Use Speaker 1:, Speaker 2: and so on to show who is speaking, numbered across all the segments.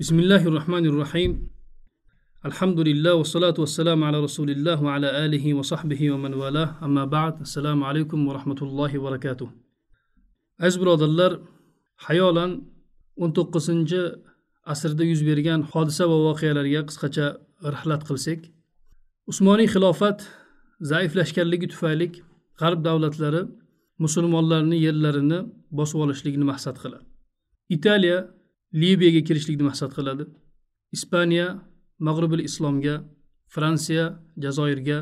Speaker 1: bismillahi rohmanir rohim alhamdulillah vassalatu vassalamu ala rasulilloh va ala alihi va sahbihi va man vala amma ba'd assalomu alaykum va rahmatullohi va barakatuh aziz birodarlar hayolan o'n asrda yuz bergan hodisa va voqealarga qisqacha rihlat qilsak usmoniy xilofat zaiflashganligi tufayli g'arb davlatlari musulmonlarni yerlarini bosib olishlikni maqsad qiladi italiya liviyaga kirishlikni maqsad qiladi ispaniya mag'rubil islomga fransiya jazoirga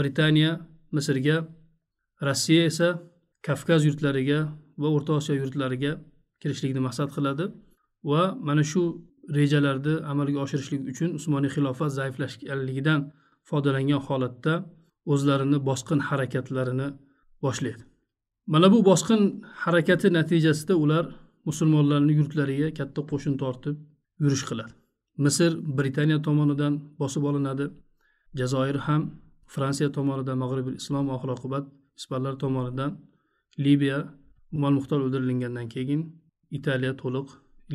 Speaker 1: britaniya misrga rossiya esa kavkaz yurtlariga va o'rta osiyo yurtlariga kirishlikni maqsad qiladi va mana shu rejalarni amalga oshirishlik uchun usmoniy xilofat zaiflashganligidan foydalangan holatda o'zlarini bosqin harakatlarini boshlaydi mana bu bosqin harakati natijasida ular musulmonlarni yurtlariga katta qo'shin tortib yurish qiladi misr britaniya tomonidan bosib olinadi jazoir ham fransiya tomonidan mag'ribiy islom oxir oqibat ispanlar tomonidan libiya umal muxtor o'ldirilgandan keyin italiya to'liq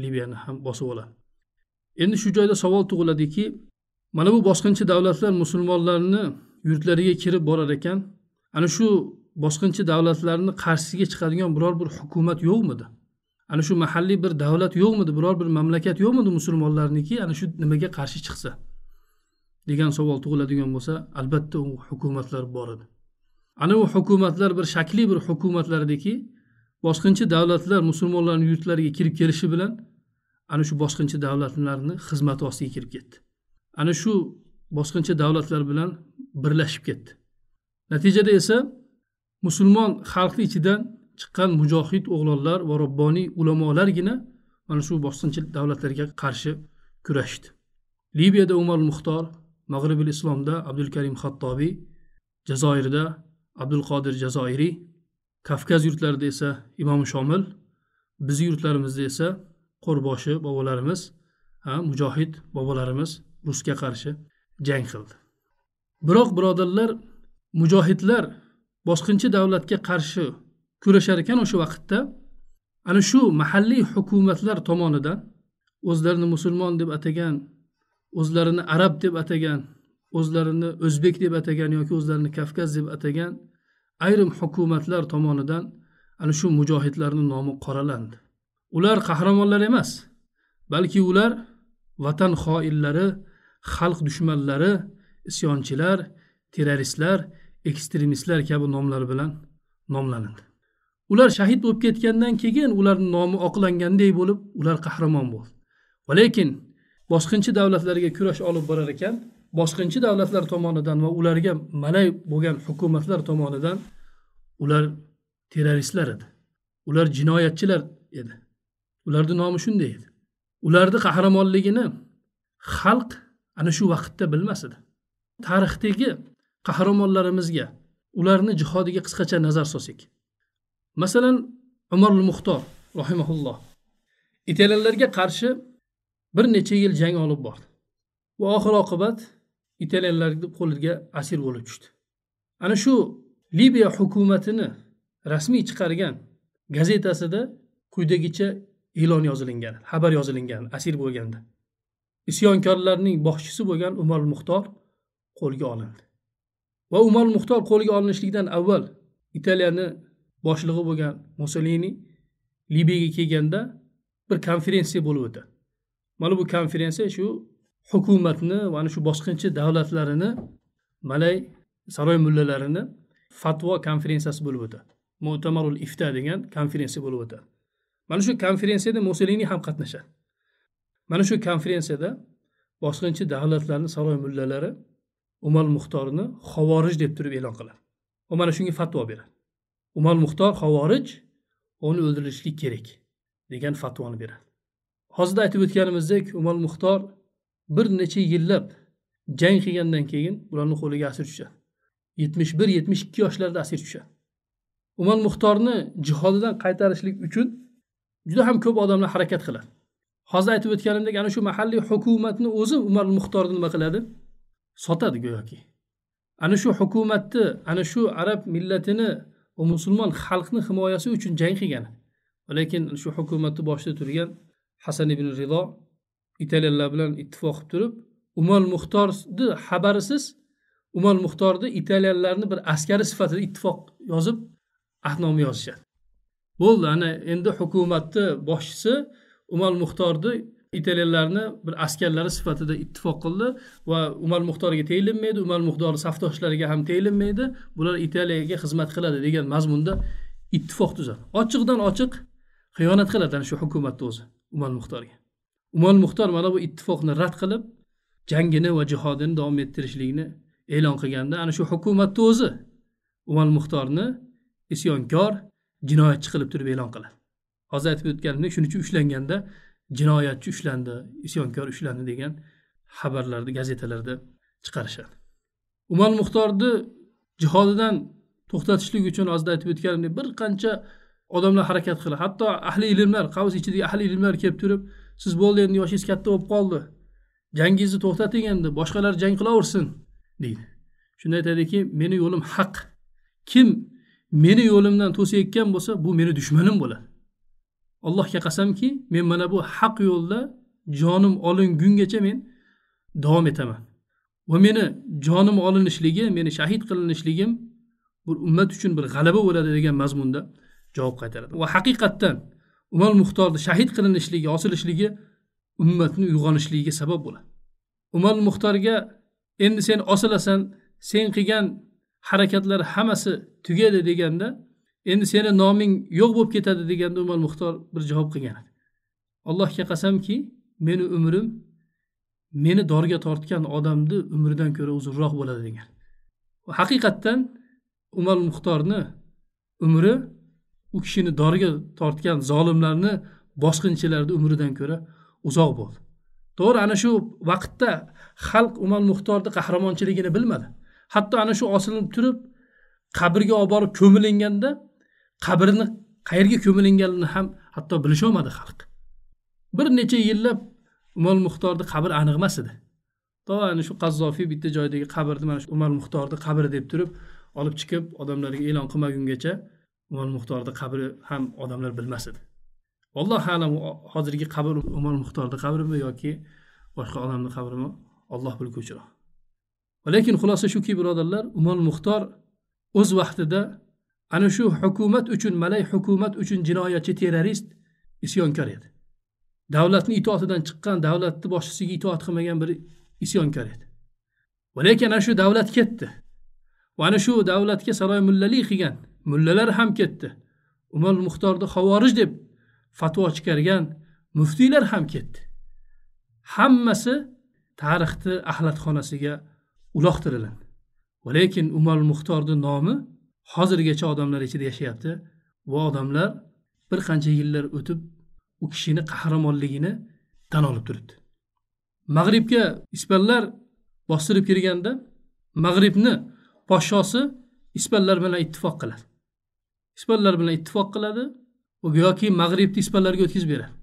Speaker 1: libiyani ham bosib oladi endi shu joyda savol tug'iladiki mana bu bosqinchi davlatlar musulmonlarni yurtlariga kirib borar ekan ana shu bosqinchi davlatlarni qarshisiga chiqadigan biror bir hukumat yo'qmidi ana shu mahalliy bir davlat yo'qmidi biror bir mamlakat yo'qmidi musulmonlarniki ana shu nimaga qarshi chiqsa degan savol tug'iladigan bo'lsa albatta u hukumatlar bor edi ana u hukumatlar bir shakli bir hukumatlar ediki bosqinchi davlatlar musulmonlarni yurtlariga kirib kelishi bilan ana shu bosqinchi davlatlarni xizmati ostiga kirib ketdi ana shu bosqinchi davlatlar bilan birlashib ketdi natijada esa musulmon xalqni ichidan chiqqan mujohid o'g'lonlar va robboniy ulamolargina mana shu bosqinchilik davlatlarga qarshi kurashdi liviyada umar muxtor mag'ribil islomda abdulkarim xattobiy jazoirda abdul qodir jazoiriy kavkaz yurtlarida esa imom shomil bizni yurtlarimizda esa qo'rboshi bobolarimiz mujohid bobolarimiz rusga qarshi jang qildi biroq birodarlar mujohidlar bosqinchi davlatga qarshi kurashar ekan o'sha vaqtda ana shu mahalliy hukumatlar tomonidan o'zlarini musulmon deb atagan o'zlarini arab deb atagan o'zlarini o'zbek deb atagan yoki o'zlarini kavkaz deb atagan ayrim hukumatlar tomonidan ana shu mujohidlarni nomi qoralandi ular qahramonlar emas balki ular vatan xoinlari xalq dushmanlari isyonchilar terroristlar ekstremistlar kabi nomlar bilan nomlanadi ular shahid bo'lib ketgandan keyin ularni nomi oqlanganday bo'lib ular qahramon bo'ldi va lekin bosqinchi davlatlarga kurash olib borar ekan bosqinchi davlatlar tomonidan va ularga malay bo'lgan hukumatlar tomonidan ular terroristlar edi ular jinoyatchilar edi ularni nomi shunday edi ularni qahramonligini xalq ana shu vaqtda bilmas edi tarixdagi qahramonlarimizga ularni jihodiga qisqacha nazar solsak masalan umar muxtor rahimaulloh italyanlarga qarshi bir necha yil jang olib bordi va oxir oqibat italyanlarni qo'liga asir bo'lib tushdi ana shu liviya hukumatini rasmiy chiqargan gazetasida quyidagicha e'lon yozilingan xabar yozilingan asir bo'lganda isyonkorlarning boshchisi bo'lgan umar muxtor qo'lga olindi va umar muxtor qo'lga olinishlikdan avval italiyani boshlig'i bo'lgan musolini libiyaga kelganda bir konferensiya bo'lib o'tadi mana bu konferensiya shu hukumatni mana shu bosqinchi davlatlarini malay saroy mullalarini fatvo konferensiyasi bo'lib o'tadi mo'tamarul ifta degan konferensiya bo'lib o'tadi mana shu konferensiyada musolini ham qatnashadi mana shu konferensiyada bosqinchi davlatlarni saroy mullalari umar muxtorni xovorij deb turib e'lon qiladi va mana shunga fatvo beradi umar muxtor havorij uni o'ldirishlik kerak degan fatvoni beradi hozirda aytib o'tganimizdek umar muxtor bir necha yillab jang qilgandan keyin ularni qo'liga asir tushadi yetmish bir yetmish ikki yoshlarda asir tushadi umar muxtorni jihodidan qaytarishlik uchun juda ham ko'p odamlar harakat qiladi hozir aytib o'tganimdek ana shu mahalliy hukumatni o'zi umar muxtorni nima qiladi sotadi go'yoki ana shu hukumatni ana shu arab millatini u musulmon xalqni himoyasi uchun jang qilgan lekin shu hukumatni boshida turgan hasan ibn rido italyanlar bilan ittifoq qilib turib umal muxtorni xabarisiz umal muxtorni italyanlarni bir askari sifatida ittifoq yozib ahnoma yozishadi bo'ldi ana endi hukumatni boshchisi umal muxtorni italyanlarni bir askarlari sifatida ittifoq qildi va umar muxtorga tegilinmaydi umar muxtor safdoshlariga ham tegilinmaydi bular italiyaga xizmat qiladi degan mazmunda ittifoq tuzadi ochiqdan ochiq xiyonat qiladi ana shu hukumatni o'zi umar muxtorga umar muxtor mana bu ittifoqni rad qilib jangini va jihodini davom ettirishlikni e'lon qilganda ana shu hukumatni o'zi umar muxtorni isyonkor jinoyatchi qilib turib e'lon qiladi hozir aytib o'tganimdek shuning uchun ushlanganda jinoyatchi ushlandi isyonkor ushlandi degan xabarlarni gazetalarda chiqarishadi umar muxtorni jihodidan to'xtatishlik uchun hozir aytib o'tganimdek bir qancha odamlar harakat qildi hatto ahli ilmlar qavs ichidagi ahli ilmlar kelib turib siz bo'ldi endi yoshingiz katta bo'lib qoldi jangingizni to'xtating endi boshqalar jang qilaversin deydi shunda aytadiki meni yo'lim haq kim meni yo'limdan to'sayotgan bo'lsa bu meni dushmanim bo'ladi allohga qasamki men mana bu haq yo'lda jonim olingungacha men davom etaman va meni jonim olinishligi meni shahid qilinishligim bir ummat uchun bir g'alaba bo'ladi degan mazmunda javob qaytaradi va haqiqatdan umar muxtorni shahid qilinishligi osilishligi ummatni uyg'onishligiga sabab bo'ladi umar muxtorga endi sen osilasan sen qilgan harakatlar hammasi tugadi deganda endi seni noming yo'q bo'lib ketadi deganda umar muxtor bir javob qilgan edi allohga qasamki meni umrim meni dorga tortgan odamni umridan ko'ra uzunroq bo'ladi degan haqiqatdan umar muxtorni umri u kishini dorga tortgan zolimlarni bosqinchilarni umridan ko'ra uzoq bo'ldi to'g'ri ana shu vaqtda xalq umar muxtorni qahramonchiligini bilmadi hatto ana shu osilib turib qabrga olib borib ko'milinganda qabrni qayerga ko'milinganini ham hatto bilisholmadi xalq bir necha yillab umar muxtorni qabri aniq emas edi to ana shu qazzofiy bitta joydagi qabrni mana shu umar muxtorni qabri deb turib olib chiqib odamlarga e'lon qilmagungacha umar muxtorni qabri ham odamlar bilmas edi allohu alam hozirgi qabr umar muxtorni qabrimi yoki boshqa odamni qabrimi olloh bilguvchiroq lekin xulosa shuki birodarlar umar muxtor o'z vaqtida ana shu hukumat uchun malay hukumat uchun jinoyatchi terrorist isyonkor edi davlatni itoatidan chiqqan davlatni boshchisiga itoat qilmagan bir isyonkor edi va lekin ana shu davlat ketdi va ana shu davlatga saroy mullalik qilgan mullalar ham ketdi umar muxtorni havorij deb fatvo chiqargan muftiylar ham ketdi hammasi tarixni axlatxonasiga uloqtiriladi va lekin umar muxtorni nomi hozirgacha odamlar ichida yashayapti va odamlar bir qancha yillar o'tib u kishini qahramonligini tan olib turibdi mag'ribga ispanlar bostirib kirganda mag'ribni podshosi ispanlar bilan ittifoq qiladi ispanlar bilan ittifoq qiladi yoki mag'ribni ispanlarga o'tkazib beradi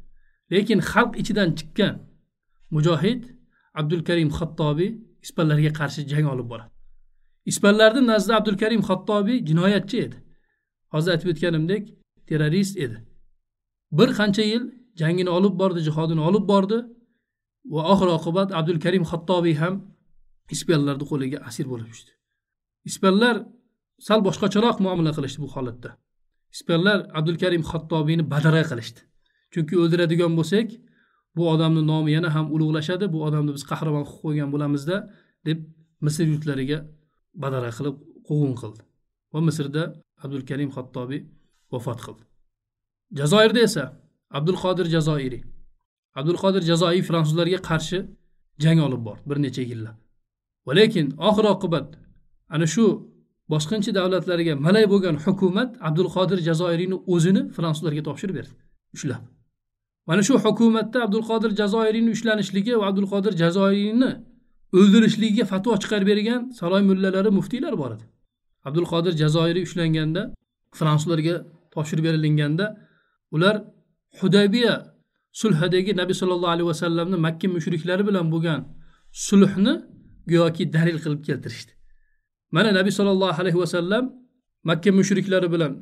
Speaker 1: lekin xalq ichidan chiqqan mujohid abdulkarim xattobiy ispanlarga qarshi jang olib boradi ispanlarni nazdida abdulkarim hattobiy jinoyatchi edi hozir aytib o'tganimdek terrorist edi bir qancha yil jangini olib bordi jihodini olib bordi va oxir oqibat abdulkarim hattobiy ham ispanlarni qo'liga asir bo'lib tushdi ispanlar sal boshqacharoq muomala qilishdi bu holatda ispanlar abdulkarim hattobiyni badara qilishdi chunki o'ldiradigan bo'lsak bu odamni nomi yana ham ulug'lashadi bu odamni biz qahramon qilib qo'ygan bo'lamizda deb misr yurtlariga badara qilib quvg'in qildi va misrda abdulkarim xattobiy vafot qildi jazoirda esa abdul qodir jazoiriy abdul qodir jazoiy fransuzlarga qarshi jang olib bordi bir necha yillab va lekin oxir oqibat ana shu bosqinchi davlatlarga malay bo'lgan hukumat abdul qodir jazoiriyni o'zini fransuzlarga topshirib berdi ushlab mana shu hukumatda abdul qodir jazoiriyni ushlanishligi va abdul qodir jazoiriyni o'ldirishlikka fatvo chiqarib bergan saloy mullalari muftiylar bor edi abdul qodir jazoiriy ushlanganda fransuzlarga topshirib berilganda ular hudaybiya sulhidagi nabiy sollallohu alayhi vasallamni makka mushriklari bilan bo'lgan sulhni go'yoki dalil qilib keltirishdi mana nabiy sollallohu alayhi vasallam makka mushriklari bilan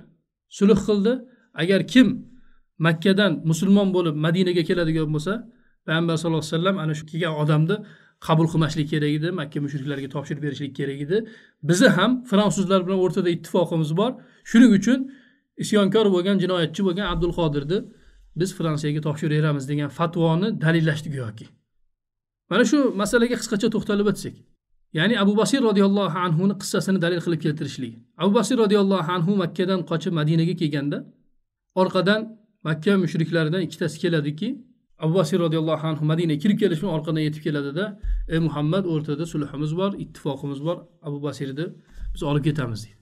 Speaker 1: sulh qildi agar kim makkadan musulmon bo'lib madinaga keladigan bo'lsa payg'ambar sallallohu alayhi vasallam ana shu kelgan odamni qabul qilmaslik kerak edi makka mushriklarga topshirib berishlik kerak edi bizni ham fransuzlar bilan o'rtada ittifoqimiz bor shuning uchun isyonkor bo'lgan jinoyatchi bo'lgan abdulqodirni biz fransiyaga topshiraveramiz degan fatvoni dalillashdi go'yoki mana shu masalaga qisqacha to'xtalib o'tsak ya'ni abu basir roziyallohu anhuni qissasini dalil qilib keltirishlik abu basir roziyallohu anhu makkadan qochib madinaga kelganda orqadan makka mushriklaridan ikkitasi keladiki abu basir roziyallohu anhu madinaga kirib kelishi bilan orqadan yetib keladida ey muhammad o'rtada sulhimiz bor ittifoqimiz bor abu basirni biz olib ketamiz deydi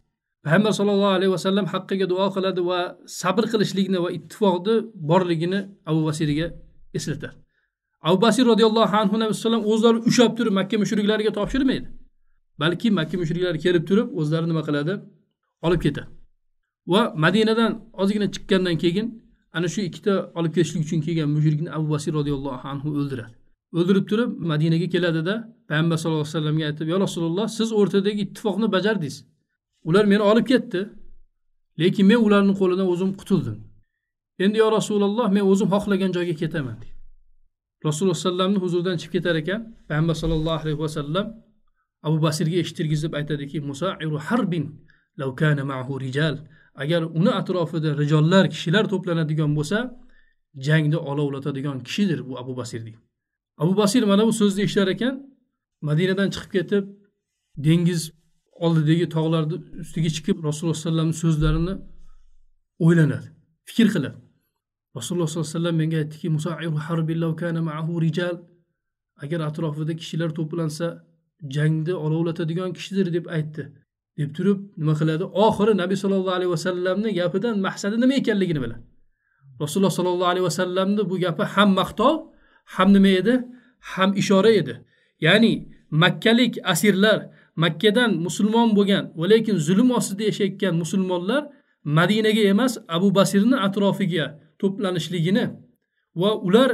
Speaker 1: payg'ambar sallallohu alayhi vasallam haqqiga duo qiladi va sabr qilishlikni va ittifoqni borligini abu basirga eslatadi abu basir roziyallohu anhu vasallam o'zlari ushlab turib makka mushriklariga topshirmaydi balki makka mushriklari kelib turib o'zlari nima qiladi olib ketadi va madinadan ozgina chiqqandan keyin ana shu ikkita olib ketishlik uchun kelgan mujrikni abu basir roziyallohu anhu o'ldiradi o'ldirib turib madinaga keladida payg'ambar sallallohu alayhi vasallamga aytib yo rasululloh siz o'rtadagi ittifoqni bajardingiz ular meni olib ketdi lekin men ularni qo'lidan o'zim qutuldim endi yo rasululloh men o'zim xohlagan joyga ketaman deydi rasululloh sallamni huzuridan chiqib ketar ekan payg'ambar sallallohu alayhi vasallam abu basirga eshittirgizib aytadiki musairu harbin law kana ma'hu rijal agar uni atrofida rijollar kishilar to'planadigan bo'lsa jangni olovlatadigan kishidir bu abu basir deydi abu basir mana bu so'zni eshitar ekan madinadan chiqib ketib dengiz oldidagi tog'larni ustiga chiqib rasululloh sallamni so'zlarini o'ylanadi fikr qiladi rasululloh sollallohu alayhi vasallam menga aytdiki rijal agar atrofida kishilar to'plansa jangni olovlatadigan kishidir deb aytdi deb turib nima qiladi oxiri nabiy sollallohu alayhi vasallamni gapidan maqsadi nima ekanligini biladi rasululloh sollallohu alayhi vasallamni bu gapi ham maqtov ham nima edi ham ishora edi ya'ni makkalik asirlar makkadan musulmon bo'lgan va lekin zulm ostida yashayotgan musulmonlar madinaga emas abu basirni atrofiga to'planishligini va ular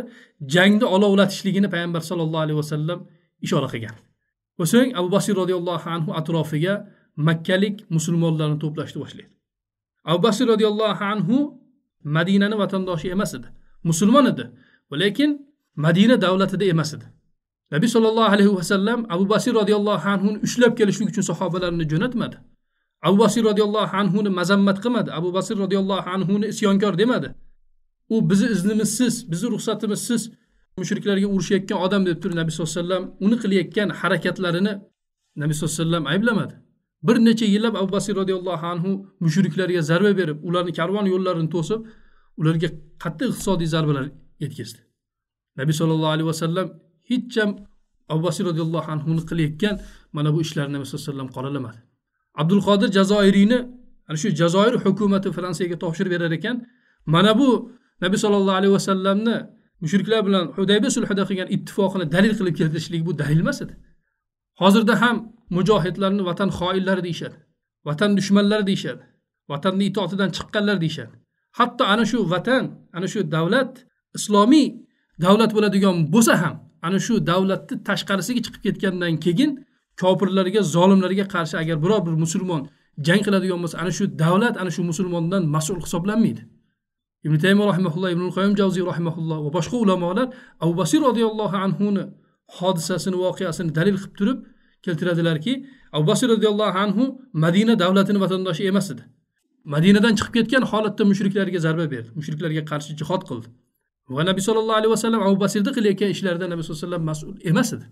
Speaker 1: jangni olovlatishligini payg'ambar sallallohu alayhi vasallam ishora qilgan va so'ng abu basir roziyallohu anhu atrofiga makkalik musulmonlarni to'plashni boshlaydi abu basir roziyallohu anhu madinani vatandoshi emas edi musulmon edi lekin madina davlatida emas edi nabiy sollallohu alayhi vasallam abu basir roziyallohu anhuni ushlab kelishlik uchun sahobalarni jo'natmadi abu basir roziyallohu anhuni mazammat qilmadi abu basir roziyallohu anhuni isyonkor demadi u bizni iznimizsiz bizni ruxsatimizsiz mushriklarga urushayotgan odam deb turib nabiy sallallohu alayhi vasallam uni qilayotgan harakatlarini nabiy sallallohu alayhi vasallam ayblamadi bir necha yillab abu basir roziyallohu anhu mushriklarga zarba berib ularni karvon yo'llarini to'sib ularga qattiq iqtisodiy zarbalar yetkazdi nabiy sollallohu alayhi vasallam hech ham abu basir roziyallohu anhuni qilayotgan mana bu ishlarni nabiy sallallohu alayhi vasallam qoralamadi abdul qodir jazoiriyni ana shu jazoir hukumati fransiyaga topshirib berar ekan mana bu nabiy sollallohu alayhi vasallamni mushriklar bilan hudaybi sulhida qilgan ittifoqini dalil qilib keltirishlik bu dalil emas edi hozirda ham mujohidlarni vatan xoinlari deyishadi vatan dushmanlari deyishadi vatanni itoatidan chiqqanlar deyishadi hatto ana shu vatan ana shu davlat islomiy davlat bo'ladigan bo'lsa ham ana shu davlatni tashqarisiga chiqib ketgandan keyin kofirlarga zolimlarga qarshi agar biror bir musulmon jang qiladigan bo'lsa ana shu davlat ana shu musulmondan mas'ul hisoblanmaydi ibn taymiya rahimaulloh ibn qoyim javziy rahimaulloh va boshqa ulamolar abu basir roziyallohu anhuni hodisasini voqeasini dalil qilib turib keltiradilarki abu basir roziyallohu anhu madina davlatini vatandoshi emas edi madinadan chiqib ketgan holatda mushriklarga zarba berdi mushriklarga qarshi jihod qildi va nabiy sollallohu alayhi vasallam abu basirni qilayotgan ishlaridan nabiy sallallohu alayhi vasallam mas'ul emas edi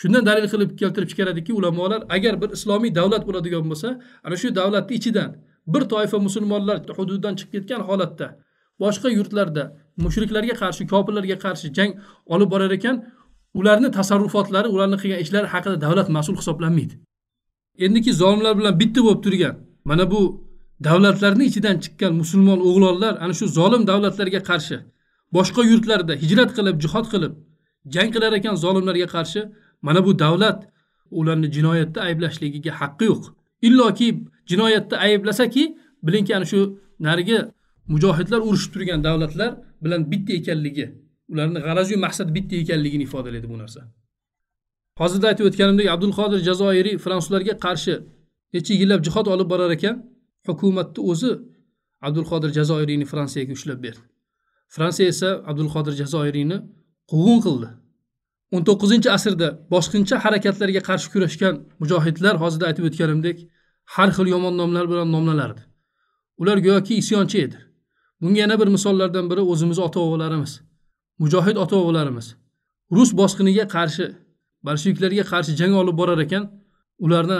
Speaker 1: shundan dalil qilib keltirib chiqaradiki ulamolar agar bir islomiy davlat bo'ladigan bo'lsa ana shu davlatni ichidan bir toifa musulmonlar hududidan chiqib ketgan holatda boshqa yurtlarda mushriklarga qarshi kofirlarga qarshi jang olib borar ekan ularni tasarrufotlari ularni qilgan ishlari haqida davlat mas'ul hisoblanmaydi endiki zolimlar bilan bitta bo'lib turgan mana bu davlatlarni ichidan chiqqan musulmon o'g'lonlar ana shu zolim davlatlarga qarshi boshqa yurtlarda hijrat qilib jihod qilib jang qilar ekan zolimlarga qarshi mana bu davlat ularni jinoyatda ayblashligiga haqqi yo'q illoki jinoyatda ayblasaki bilingki ana shu narigi mujohidlar urushib turgan davlatlar bilan bitta ekanligi ularni g'arazi maqsad bitta ekanligini ifodalaydi bu narsa hozirda aytib o'tganimdek abdul qodir jazoiriy fransuzlarga qarshi necha yillab jihod olib borar ekan hukumatni o'zi abdul qodir jazoiriyni fransiyaga ushlab berdi fransiya esa abdul qodir jazoiriyni quvg'in qildi o'n to'qqizinchi asrda bosqinchi harakatlarga qarshi kurashgan mujohidlar hozirda aytib o'tganimdek har xil yomon nomlar bilan nomlanardi ular go'yoki isyonchi edi bunga yana bir misollardan biri o'zimizni ota bobolarimiz mujohid ota bobolarimiz rus bosqiniga qarshi bolsheviklarga qarshi jang olib borar ekan ularni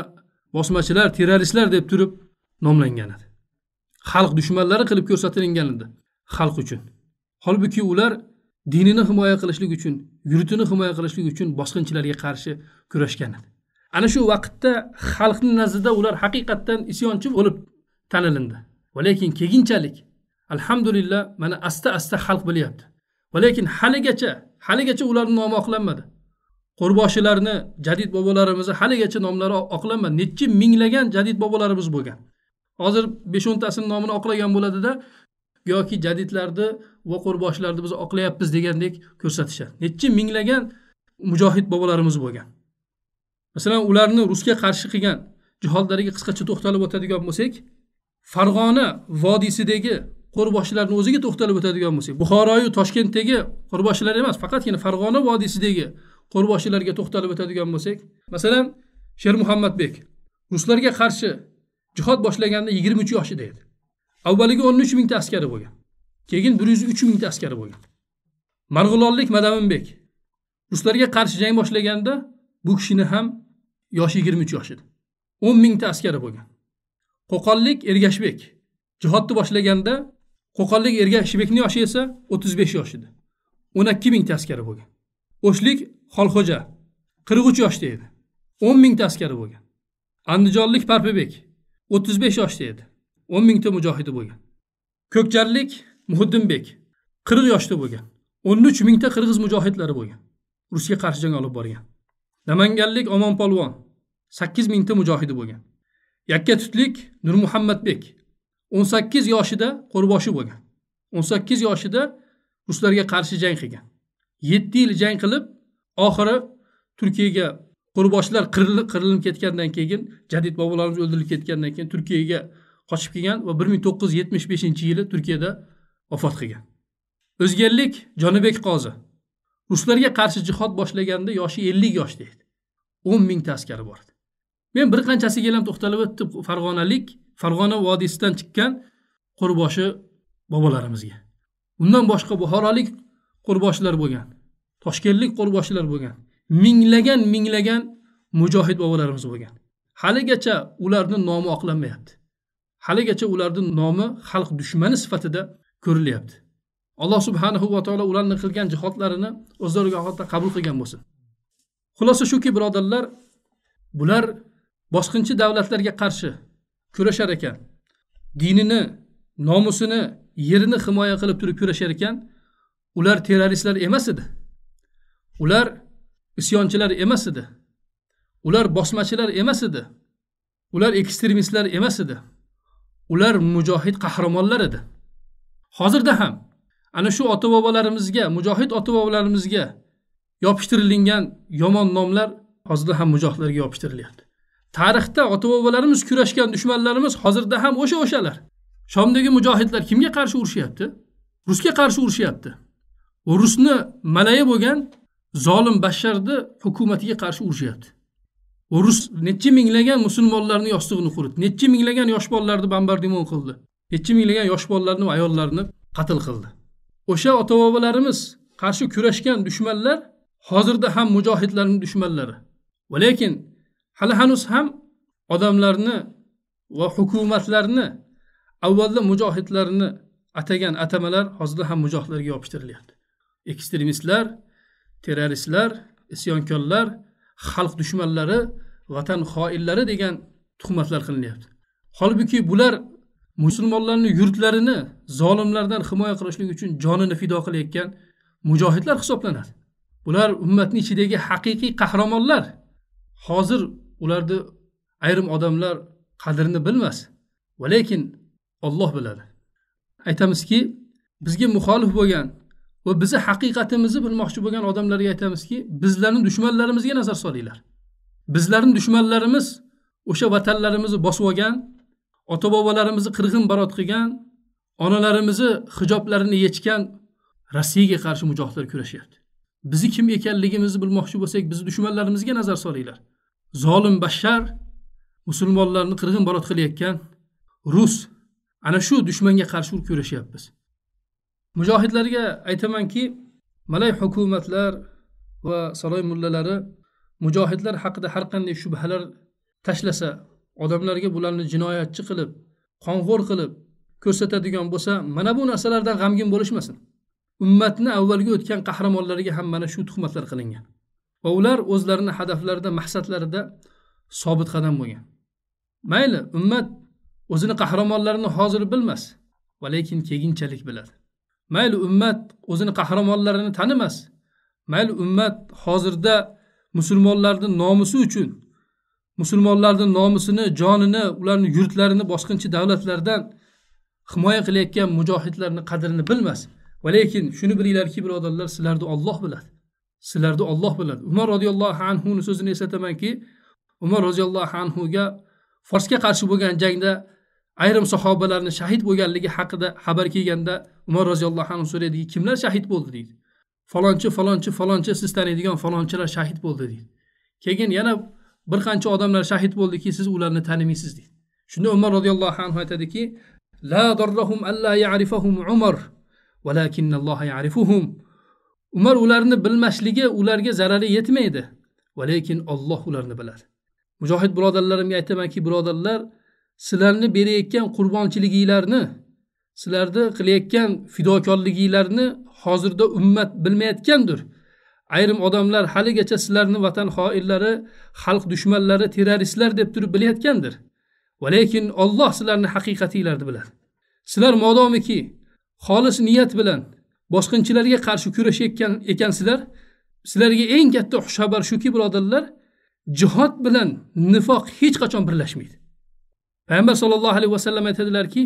Speaker 1: bosmachilar terroristlar deb turib nomlangan edi xalq dushmanlari qilib ko'rsatilgan edi xalq uchun holbuki ular dinini himoya qilishlik uchun yurtini himoya qilishlik uchun bosqinchilarga qarshi kurashgan edi ana shu vaqtda xalqni nazdida ular haqiqatdan isyonchi bo'lib tanilindi va lekin keyinchalik alhamdulillah mana asta asta xalq bilyapti va lekin haligacha haligacha ularni nomi oqlanmadi qo'rboshilarni jadid bobolarimizni haligacha nomlari oqlanmadi nechi minglagan jadid bobolarimiz bo'lgan hozir besh o'ntasini nomini oqlagan bo'ladida yoki jadidlarni va qo'rboshilarni biz oqlayapmiz degandek ko'rsatishadi nechi minglagan mujohid bobolarimiz bo'lgan masalan ularni rusga qarshi qilgan jihodlariga qisqacha to'xtalib o'tadigan bo'lsak farg'ona vodiysidagi qo'rboshilarni o'ziga to'xtalib o'tadigan bo'lsak buxoroyu toshkentdagi qo'rboshilar emas faqatgina farg'ona vodiysidagi qo'rboshilarga to'xtalib o'tadigan bo'lsak masalan sher muhammadbek ruslarga qarshi jihod boshlaganda yigirma uch yoshida edi avvaliga o'n uch mingta askari bo'lgan keyin bir yuz uch mingta askari bo'lgan marg'ilonlik madaminbek ruslarga qarshi jang boshlaganda bu kishini ham yoshi yigirma uch yosh edi o'n mingta askari bo'lgan qo'qonlik ergashbek jihodni boshlaganda qo'qonlik erga shibekni yoshi esa o'ttiz besh yosh edi o'n ikki mingta askari bo'lgan o'shlik xolxo'ja qirq uch yoshda edi o'n mingta askari bo'lgan andijonlik parpibek o'ttiz besh yoshda edi o'n mingta mujohidi bo'lgan ko'kjarlik muhiddinbek qirq yoshda bo'lgan o'n uch mingta qirg'iz mujohidlari bo'lgan rusga qarshi jang olib borgan namanganlik omon polvon sakkiz mingta mujohidi bo'lgan yakka tutlik nurmuhammadbek o'n sakkiz yoshida qo'rboshi bo'lgan o'n sakkiz yoshida ruslarga qarshi jang qilgan yetti yil jang qilib oxiri turkiyaga qo'rboshilar qirilib qirilib ketgandan keyin jadid bobolarimiz o'ldirilib ketgandan keyin turkiyaga qochib kelgan va bir ming to'qqiz yuz yetmish beshinchi yili turkiyada vafot qilgan o'zganlik jonibek qozi ruslarga qarshi jihod boshlaganda yoshi ellik yoshda edi o'n mingta askari bor edi men bir qanchasiga ham to'xtalib o'tdim farg'onalik farg'ona vodiysidan chiqqan qo'rboshi bobolarimizga undan boshqa buxorolik qo'rboshilar bo'lgan toshkentlik qo'rboshilar bo'lgan minglagan minglagan mujohid bobolarimiz bo'lgan haligacha ularni nomi oqlanmayapti haligacha ularni nomi xalq dushmani sifatida ko'rilyapti alloh subhanahu va taolo ularni qilgan jihodlarini o'z dargohida qabul qilgan bo'lsin xulosa shuki birodarlar bular bosqinchi davlatlarga qarshi kurashar ekan dinini nomusini yerini himoya qilib turib kurashar ekan ular terroristlar emas edi ular isyonchilar emas edi ular bosmachilar emas edi ular ekstremistlar emas edi ular mujohid qahramonlar edi hozirda ham ana shu ota bobolarimizga mujohid ota bobolarimizga yopishtirilgan yomon nomlar hozirda ham mujohidlarga yopishtirilyapti tarixda ota bobolarimiz kurashgan dushmanlarimiz hozirda ham o'sha o'shalar shomdagi mujohidlar kimga qarshi urushyapti rusga qarshi urushyapti u rusni malayi bo'lgan zolim basharni hukumatiga qarshi urushyapti u rus necha minglagan musulmonlarni yostig'ini quritdi necha minglagan yosh bolalarni bombardimon qildi necha minglagan yosh bolalarni va ayollarni qatl qildi o'sha ota bobolarimiz qarshi kurashgan dushmanlar hozirda ham mujohidlarni dushmanlari va lekin hali hanuz ham odamlarni va hukumatlarni avvalda mujohidlarni atagan atamalar hozirda ham mujohidlarga yopishtirilyapti ekstremistlar terroristlar isyonkorlar xalq dushmanlari vatan xoinlari degan tuhmatlar qilinyapti holbuki bular musulmonlarni yurtlarini zolimlardan himoya qilishlik uchun jonini fido qilayotgan mujohidlar hisoblanadi bular ummatni ichidagi haqiqiy qahramonlar hozir ularni ayrim odamlar qadrini bilmas va lekin olloh biladi aytamizki bizga muxolif bo'lgan va bizni haqiqatimizni bilmoqchi bo'lgan odamlarga aytamizki bizlarni dushmanlarimizga nazar solinglar bizlarni dushmanlarimiz o'sha vatanlarimizni bosib olgan ota bobolarimizni qirg'in barot qilgan onalarimizni hijoblarini yechgan rossiyaga qarshi mujohidlar kurashyapti bizni kim ekanligimizni bilmoqchi bo'lsak bizni dushmanlarimizga nazar solinglar zolim bashar musulmonlarni qirg'in barot qilayotgan rus ana shu dushmanga qarshi kurashyapmiz mujohidlarga aytamanki malay hukumatlar va saloy mullalari mujohidlar haqida har qanday shubhalar tashlasa odamlarga bularni jinoyatchi qilib qonxo'r qilib ko'rsatadigan bo'lsa mana bu narsalardan g'amgin bo'lishmasin ummatni avvalgi o'tgan qahramonlariga ham mana shu tuhmatlar qilingan va ular o'zlarini hadaflarida maqsadlarida sobit qadam bo'lgan mayli ummat o'zini qahramonlarini hozir bilmas va lekin keyinchalik biladi mayli ummat o'zini qahramonlarini tanimas mayli ummat hozirda musulmonlarni nomusi uchun musulmonlarni nomusini jonini ularni yurtlarini bosqinchi davlatlardan himoya qilayotgan mujohidlarni qadrini bilmas va lekin shuni bilinglarki birodarlar sizlarni olloh biladi sizlarni Alloh biladi umar roziyallohu anhuni so'zini eslatamanki umar roziyallohu anhuga forsga qarshi bo'lgan jangda ayrim sahobalarni shahid bo'lganligi haqida xabar kelganda umar roziyallohu anhu so'raydiki kimlar shahid bo'ldi deydi falonchi falonchi falonchi siz taniydigan falonchilar shahid bo'ldi deydi keyin yana bir qancha odamlar shahid bo'ldiki siz ularni tanimaysiz deydi shunda umar roziyallohu anhu aytadiki la darrahum alla ya'rifahum umar ya'rifuhum umar ularni bilmasligi ularga zarari yetmaydi va lekin olloh ularni biladi mujohid birodarlarimga aytamanki birodarlar sizlarni berayotgan qurbonchiliginglarni sizlarni qilayotgan fidokorliginglarni hozirda ummat bilmayotgandir ayrim odamlar haligacha sizlarni vatan xoinlari xalq dushmanlari terroristlar deb turib bilayotgandir va lekin olloh sizlarni haqiqatinglarni biladi sizlar modomiki xolis niyat bilan bosqinchilarga qarshi kurashayotgan ekansizlar sizlarga eng katta xushxabar shuki birodarlar jihod bilan nifoq hech qachon birlashmaydi payg'ambar sollallohu alayhi vasallam aytadilarki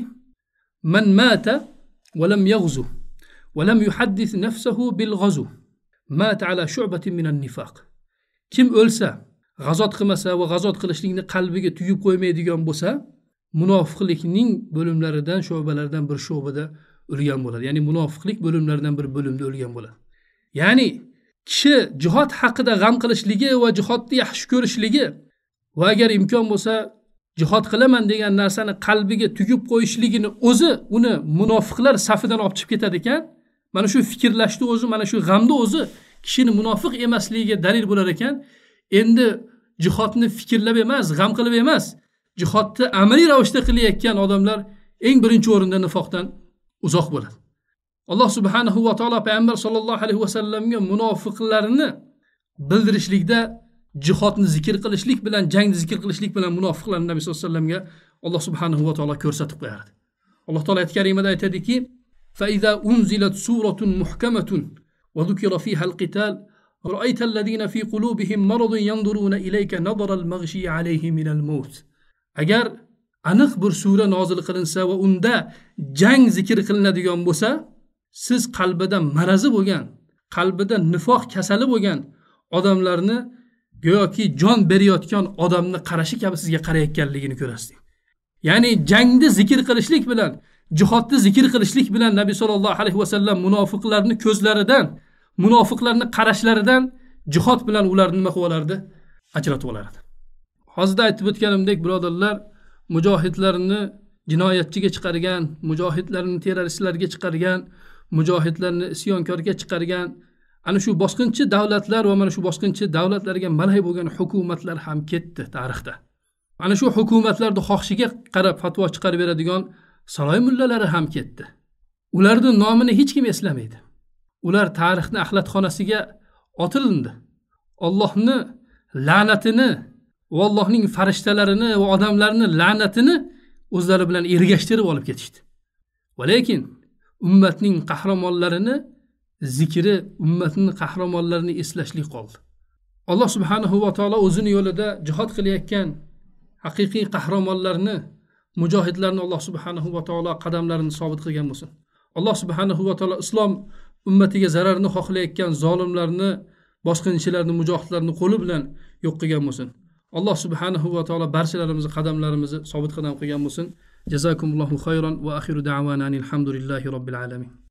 Speaker 1: man mata valam yag'zu valam yuhaddis nafsahu bil g'azu mata ala shu'batin minan nifaq kim o'lsa g'azot qilmasa va g'azot qilishlikni qalbiga tuyib qo'ymaydigan bo'lsa munofiqlikning bo'limlaridan sho'balaridan bir sho'bada o'lgan bo'ladi ya'ni munofiqlik bo'limlaridan bir bo'limda o'lgan bo'ladi ya'ni kishi jihod haqida g'am qilishligi va jihodni yaxshi ko'rishligi va agar imkon bo'lsa jihod qilaman degan narsani qalbiga tugib qo'yishligini o'zi uni munofiqlar safidan olib chiqib ketadi ekan mana shu fikrlashni o'zi mana shu g'amni o'zi kishini munofiq emasligiga dalil bo'lar ekan endi jihodni fikrlab emas g'am qilib emas jihodni amaliy ravishda qilayotgan odamlar eng birinchi o'rinda nifoqdan uzoq bo'ladi alloh subhanahu va taolo payg'ambar sollallohu alayhi vasallamga munofiqlarni bildirishlikda jihodni zikr qilishlik bilan jangni zikr qilishlik bilan munofiqlarni nabiy sallallohu alayhi vasallamga alloh subhanahu va taolo ko'rsatib qo'yardi alloh taolo oyati karimada aytadiki فإذا أنزلت سورة محكمة وذكر فيها القتال رأيت الذين في قلوبهم مرض ينظرون إليك نظر المغشي عليه من الموت أجر aniq bir sura nozil qilinsa va unda jang zikr qilinadigan bo'lsa siz qalbida marazi bo'lgan qalbida nifoq kasali bo'lgan odamlarni go'yoki jon berayotgan odamni qarashi kabi sizga qarayotganligini ko'rasiz ya'ni jangni zikr qilishlik bilan jihodni zikr qilishlik bilan nabiy sollallohu alayhi vasallam munofiqlarni ko'zlaridan munofiqlarni qarashlaridan jihod bilan ularni nima qilib olardi ajratib olardi hozirda aytib o'tganimdek birodarlar mujohidlarni jinoyatchiga chiqargan mujohidlarni terroristlarga chiqargan mujohidlarni isyonkorga chiqargan ana shu bosqinchi davlatlar va mana shu bosqinchi davlatlarga malay bo'lgan hukumatlar ham ketdi tarixda ana shu hukumatlarni xohishiga qarab fatvo chiqarib beradigan saroy mullalari ham ketdi ularni nomini hech kim eslamaydi ular tarixni axlatxonasiga otilindi ollohni la'natini va allohning farishtalarini va odamlarni la'natini o'zlari bilan ergashtirib olib ketishdi va lekin ummatning qahramonlarini zikri ummatning qahramonlarini eslashlik qoldi alloh subhanahu va taolo o'zini yo'lida jihod qilayotgan haqiqiy qahramonlarni mujohidlarni alloh subhanahu va taolo qadamlarini sobit qilgan bo'lsin alloh subhanahu va taolo islom ummatiga zararni xohlayotgan zolimlarni bosqinchilarni mujohidlarni qo'li bilan yo'q qilgan bo'lsin alloh subhanahu va taolo barchalarimizni qadamlarimizni sobit qadam qilgan bo'lsin jazakumullohu xayron va axiru davana alhamdulillahi robbil alamin